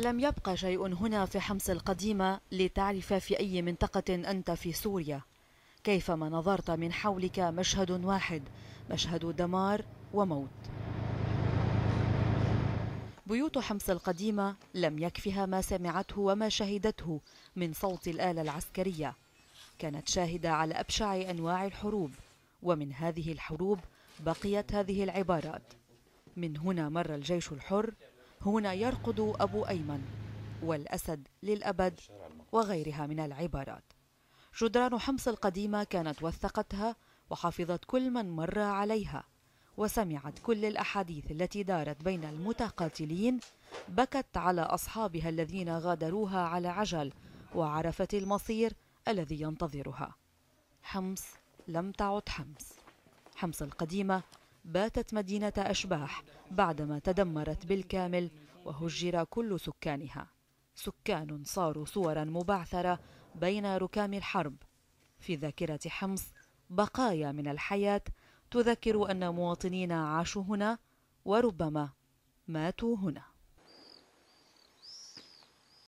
لم يبقى شيء هنا في حمص القديمة لتعرف في أي منطقة أنت في سوريا كيفما نظرت من حولك مشهد واحد مشهد دمار وموت بيوت حمص القديمة لم يكفها ما سمعته وما شهدته من صوت الآلة العسكرية كانت شاهدة على أبشع أنواع الحروب ومن هذه الحروب بقيت هذه العبارات من هنا مر الجيش الحر هنا يرقد أبو أيمن والأسد للأبد وغيرها من العبارات جدران حمص القديمة كانت وثقتها وحفظت كل من مر عليها وسمعت كل الأحاديث التي دارت بين المتقاتلين بكت على أصحابها الذين غادروها على عجل وعرفت المصير الذي ينتظرها حمص لم تعد حمص حمص القديمة باتت مدينة أشباح بعدما تدمرت بالكامل وهجر كل سكانها سكان صاروا صورا مبعثرة بين ركام الحرب في ذاكرة حمص بقايا من الحياة تذكر أن مواطنين عاشوا هنا وربما ماتوا هنا